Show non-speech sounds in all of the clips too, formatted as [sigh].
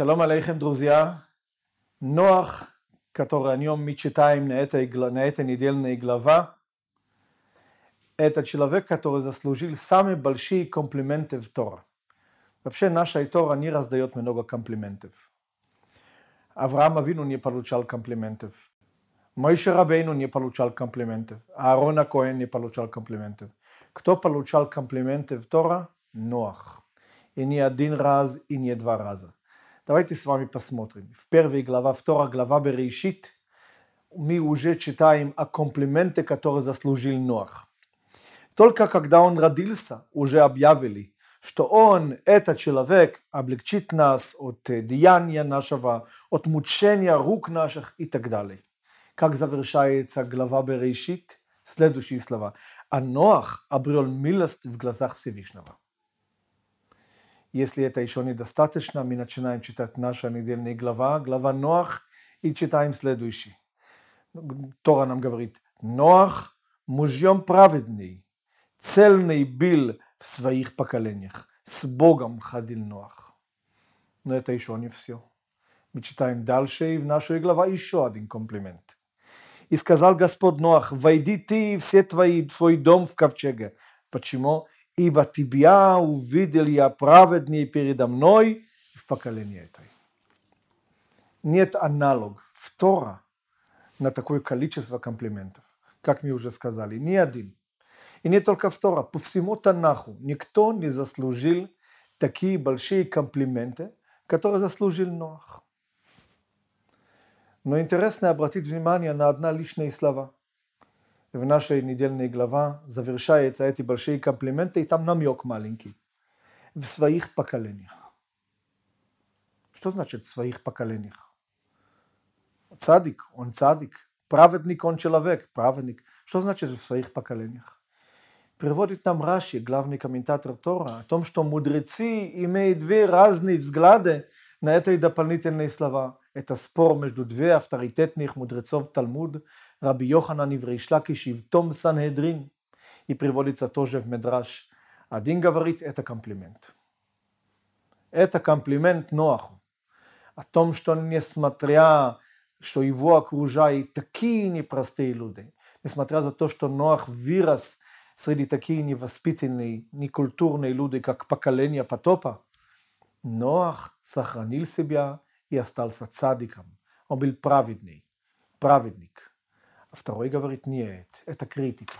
שלום עליכם דרוזיה. נוח, כתורניום מצ'יתיים נאטה недельная נגלבה. Этот человек, который заслужил самые большие комплименты в Тора. Вообще наша Тора не раздает много комплиментов. Авраам Авину не получал комплиментов. Моише Рабейну не получал комплиментов. Аарон Коэн не получал комплиментов. Кто получал комплименты в Тора? Ноах. И не один раз, и не два раза. Давайте с вами посмотрим. В первой глава, вторая глава Берешит мы уже читаем о комплименте, который заслужил Ноах. Только когда он родился, уже объявили, что он, этот человек, облегчит нас от э, деяния нашего, от мучения рук наших и так далее. Как завершается глава Берешит? Следующие слова. А Ноах обрел милость в глазах Всевышнего. Если это еще недостаточно, мы начинаем читать наша недельная глава, глава Ноах, и читаем следующий. Тора нам говорит, Ноах мужьем праведный, цельный бил в своих поколениях, с Богом ходил Ноах. Но это еще не все. Мы читаем дальше, и в нашей главе еще один комплимент. «И сказал Господь Ноах, войди ты и все твои, твой дом в ковчеге». Почему? ибо тебя увидел я праведнее передо мной в поколении этой. Нет аналог в Тора на такое количество комплиментов, как мы уже сказали, ни один. И не только в Тора, по всему Танаху никто не заслужил такие большие комплименты, которые заслужил Ноах. Но интересно обратить внимание на одна лишняя слова – w naszej niedzielnej glawa zawieszaje całe te большие komplimenty i tam namiok maleńki. W swoich pokoleniach. Co znaczy w swoich pokoleniach? Cadik, on cadik. Prawednik, on człowiek, prawednik. Co znaczy w swoich pokoleniach? Приводит нам Раши, главный комментатор Тора, о том, что мудрецы имеют две разные взгляды на эти дополнительные слова. Это спор между две авторитетных мудрецов Талмуд, Раби Йоханан и Шлакиш и в том Санхедрин. И приводится тоже в Медраж. Один говорит, это комплимент. Это комплимент Ноаху. О том, что несмотря, что его окружают такие непростые люди, несмотря за то, что Ноах вырос среди таких невоспитанных, некультурных людей, как поколение потопа, Ноах сохранил себя и остался цадиком. Он был праведный, праведник. А второй говорит, нет, это критика.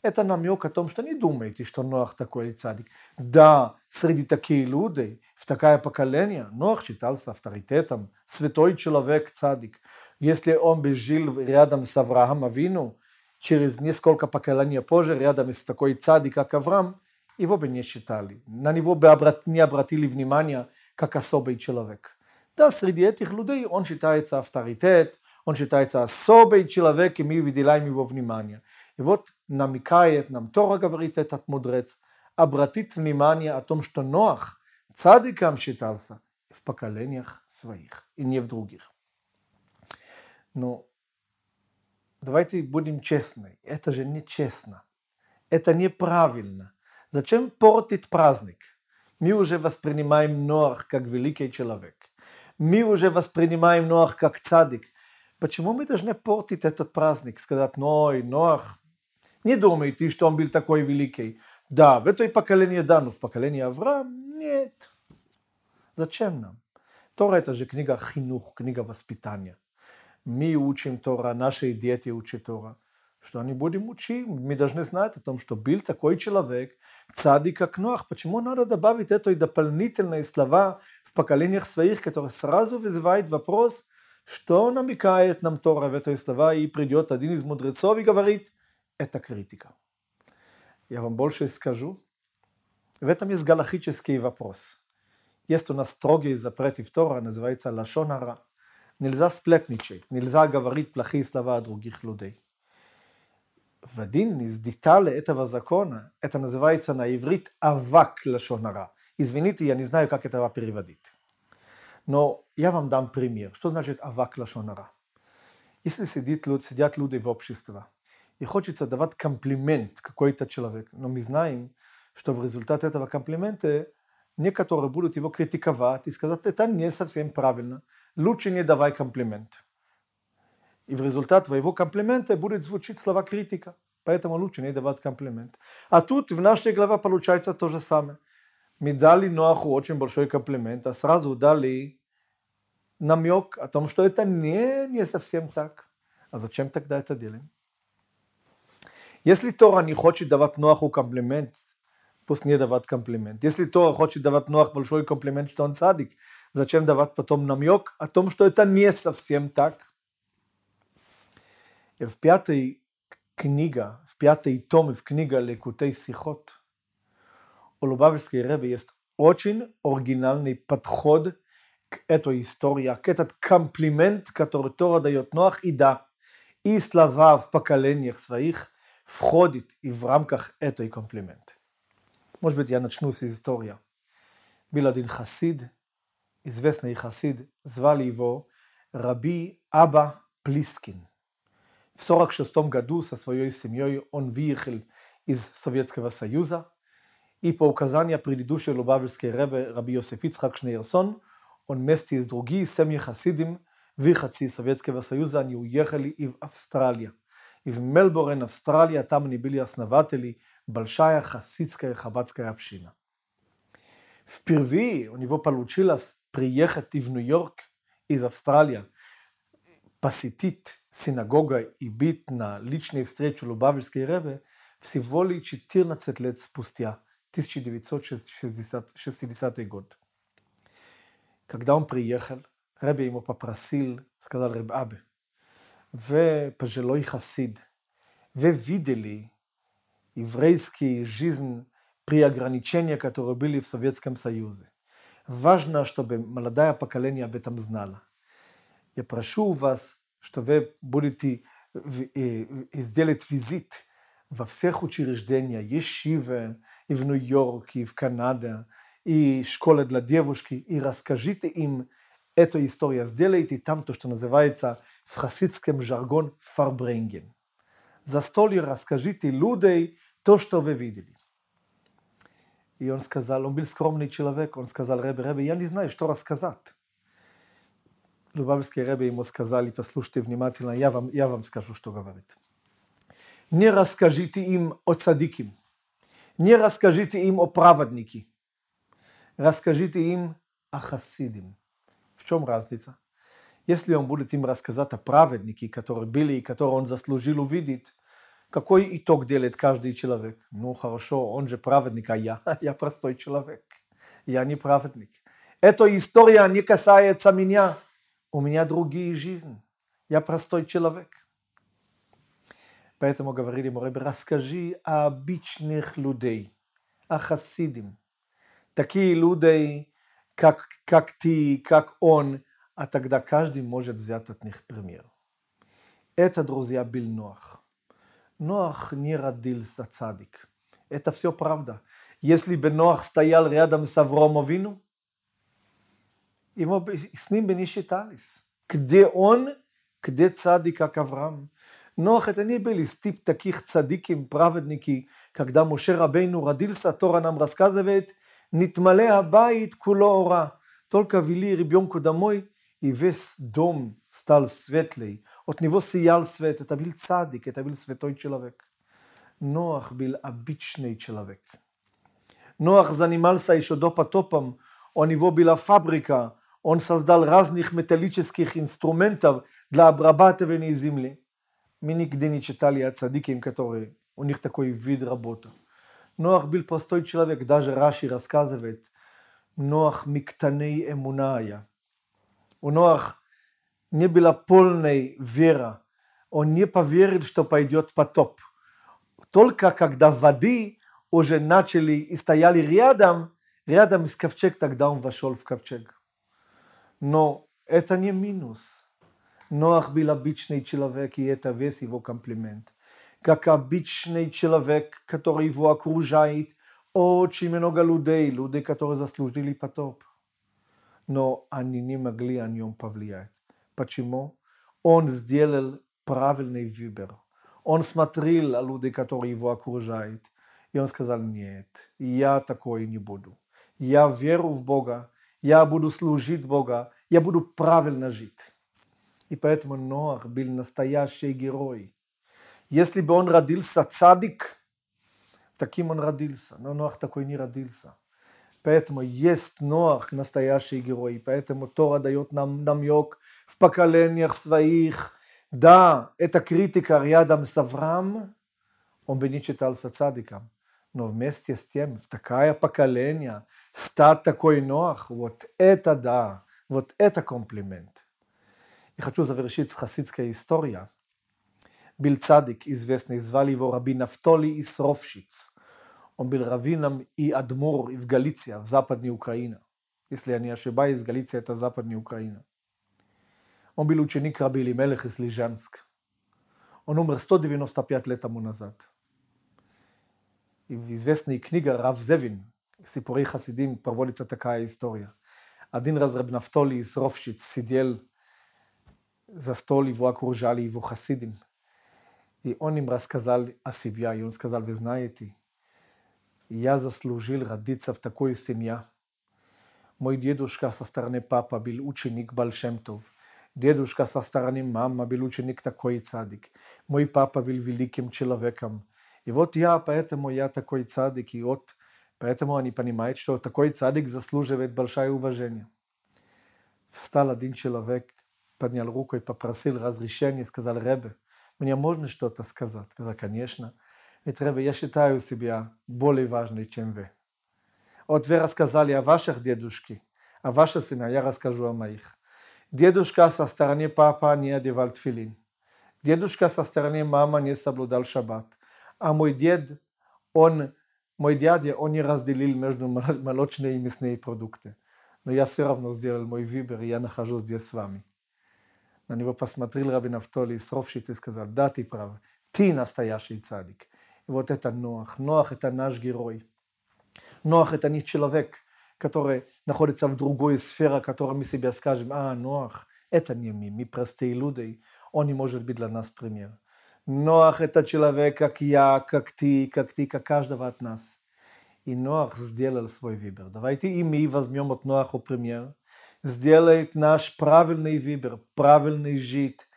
Это намек о том, что не думаете, что Ноах такой цадик. Да, среди таких людей, в такое поколение, Ноах считался авторитетом, святой человек цадик. Если он бы жил рядом с Авраамом Авину, через несколько поколений позже, рядом с такой цадик, как Авраам, его бы не считали. На него бы не обратили внимания, как особый человек. Да, среди этих людей он считается авторитет, он считается особый человек, и мы выделяем его внимание. И вот намекает нам Тора, говорит этот мудрец, обратить внимание о том, что Ноах цадиком считался в поколениях своих и не в других. Но ну, давайте будем честны. Это же нечестно. Это неправильно. Зачем портить праздник? Мы уже воспринимаем Ноах как великий человек. Мы уже воспринимаем Ноах как цадик. Почему мы должны портить этот праздник? Сказать, ной, Ноах, не думайте, что он был такой великий. Да, в это и поколение да, но в поколении Авраам нет. Зачем нам? Тора это же книга хинух, книга воспитания. Мы учим Тора, наши дети учат Тора. Что они будем учить? Мы должны знать о том, что был такой человек, цадик как Нох. Почему надо добавить это и дополнительные слова в поколениях своих, которые сразу вызывают вопрос, что намекает нам Тора в этой слова, и придет один из мудрецов и говорит, это критика. Я вам больше скажу. В этом есть галахический вопрос. Есть у нас строгий запрет в Тора, называется лашонара. Нельзя сплетничать, нельзя говорить плохие слова о других людей. В один из деталей этого закона, это называется на иврит авак лашонара. Извините, я не знаю, как этого переводить. Но я вам дам пример. Что значит авак лашонара? Если сидит, сидят люди в обществе и хочется давать комплимент какой-то человек, но мы знаем, что в результате этого комплимента некоторые будут его критиковать и сказать, это не совсем правильно, лучше не давай комплимент. И в результате твоего комплимента будет звучить слова критика, поэтому лучше не давать комплимент. А тут в нашей главе получается то же самое. Мы дали Ноаху очень большой комплимент, а сразу дали намек о том, что это не, не совсем так. А зачем тогда это делаем? Если Тора не хочет давать Ноху комплимент, пусть не давать комплимент. Если Тора хочет давать Ноах большой комплимент, что он садик, зачем давать потом намек о том, что это не совсем так? И в пятой книге, в пятой томе в книге Лекутей Сихот, у Лубавичской Ребе есть очень оригинальный подход eto istorija, ketat kompliment kator Tora dajot Noah i da i slavav pokalenjih svojih входит и в рамках этой комплимент. Может быть, я начну с истории. Был один хасид, известный хасид, звали его Раби Аба Плискин. В 1946 году со своей семьей он выехал из Советского Союза, и по указанию предыдущего Лубавельской ребе Раби Йосеф Ицхак Шнейерсон – on mesti iz drugih semje hasidim, vrhaci Sovjetskega sajuza ni уехали и в Австралия. И в Мелбурн, Австралия, там они были основатели большая хасидская хабатская община. Впервые у него получилось приехать и в Нью-Йорк из Австралии, посетить синагога и быть на личной встрече Лубавичской Ребе всего лишь 14 лет спустя, 1960 год. когда он приехал, Рэби ему попросил, сказал Рэб Абе, вы пожилой хасид, вы видели еврейский жизнь при ограничениях, которые были в Советском Союзе. Важно, чтобы молодое поколение об этом знало. Я прошу вас, что вы будете сделать визит во всех учреждениях, ешивы и в Нью-Йорке, и в Канаде, и школы для девушки, и расскажите им эту историю, сделайте там то, что называется в хасидском жаргон фарбренген. За столь расскажите людей то, что вы видели. И он сказал, он был скромный человек, он сказал, Ребе, Ребе, я не знаю, что рассказать. Любавский Ребе ему сказали, послушайте внимательно, я вам, я вам скажу, что говорит. Не расскажите им о цадиким, не расскажите им о праведнике, Расскажите им о хасидим. В чем разница? Если он будет им рассказать о праведнике, которые были и которые он заслужил увидеть, какой итог делает каждый человек? Ну хорошо, он же праведник, а я? [laughs] Я простой человек. Я не праведник. Эта история не касается меня. У меня другие жизни. Я простой человек. Поэтому говорили ему, расскажи о обычных людей, о хасидим такие люди, как, как ты, как он, а тогда каждый может взять от них пример. Это, друзья, был Ноах. Ноах не родился цадик. Это все правда. Если бы Ноах стоял рядом с Авром Авину, его, с ним бы не считались. Где он, где цадик, как Авраам. Ноах это не были тип таких цадиким, праведники, когда Муше Рабейну родился, Тора нам рассказывает – נתמלא הבית כולו אורה. Только вели ребенку домой, и весь дом стал светлый. От него сиял свет. Это был цадик, это был святой человек. Ноах был обычный человек. Ноах занимался еще до потопом. У него была фабрика. Он создал разных металлических инструментов для обрабатывания земли. Мы нигде не читали о цадиким, которые... У них такой вид работы. נוח был простой человек, даже Раши рассказывает, Ноах миктаней эмуна У Ноах не была полной вера. Он не поверил, что пойдет потоп. Только когда воды уже начали и стояли рядом, рядом с ковчег, тогда он вошел в ковчег. Но это не минус. Ноах был обычный человек, и это весь его комплимент как обычный человек, который его окружает, очень много людей, людей, которые заслужили потоп. Но они не могли о нем повлиять. Почему? Он сделал правильный выбор. Он смотрел на людей, которые его окружают. И он сказал, нет, я такой не буду. Я веру в Бога, я буду служить Бога, я буду правильно жить. И поэтому Ноах был настоящий герой. Если бы он родился цадик, таким он родился. Но Ноах такой не родился. Поэтому есть Ноах настоящий герой. Поэтому Тора дает нам намек в поколениях своих. Да, это критика рядом с Авраам. Он бы не читался цадиком. Но вместе с тем, в такое поколение, стать такой Ноах, вот это да, вот это комплимент. И хочу завершить с хасидской историей. Bilcadik, известный, звали его Раби Нафтоли Исровщиц. Он был раввином и адмур в Галиция, в Западной Украине. Если я не ошибаюсь, Галиция – это Западная Украина. Он был ученик Раби Лимелех из Лижанск. Он умер 195 лет тому назад. И в известной книге Рав Зевин «Сипури хасидим» проводится такая история. Один раз Раб Нафтоли Исровщиц сидел за стол его окружали его хасидим. И он им рассказал о себе, и он сказал, вы знаете, я заслужил родиться в такой семье. Мой дедушка со стороны папа был ученик Большемтов. Дедушка со стороны мама был ученик такой цадик. Мой папа был великим человеком. И вот я, поэтому я такой цадик. И вот поэтому они понимают, что такой цадик заслуживает большое уважение. Встал один человек, поднял руку и попросил разрешения, сказал, Ребе, мне можно что-то сказать? Да, конечно. Ведь, Рэбе, я считаю себя более важной, чем вы. Вот вы рассказали о ваших дедушке, о а ваших сына, я расскажу о моих. Дедушка со стороны папа не одевал тфилин. Дедушка со стороны мама не соблюдал шаббат. А мой дед, он, мой дядя, он не разделил между молочные и мясные продукты. Но я все равно сделал мой выбор, и я нахожусь здесь с вами на него посмотрел Раби Нафтоли Сровщиц и сказал, да, ты прав, ты настоящий цадик. И вот это Ноах. Ноах – это наш герой. Ноах – это не человек, который находится в другой сфере, которой мы себе скажем, а, Ноах, это не мы, мы простые люди, он не может быть для нас пример. Ноах – это человек, как я, как ты, как ты, как каждого от нас. И Ноах сделал свой выбор. Давайте и мы возьмем от Ноаха пример сделает наш правильный выбор, правильный жить,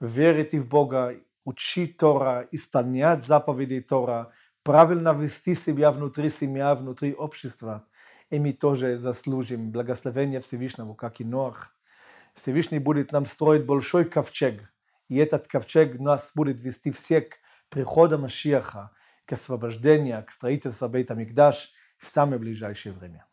верить в Бога, учить Тора, исполнять заповеди Тора, правильно вести себя внутри семья, внутри общества. И мы тоже заслужим благословения Всевышнего, как и Ноах. Всевышний будет нам строить большой ковчег, и этот ковчег нас будет вести все к приходу Машиаха, к освобождению, к строительству Бейта Микдаш в самое ближайшее время.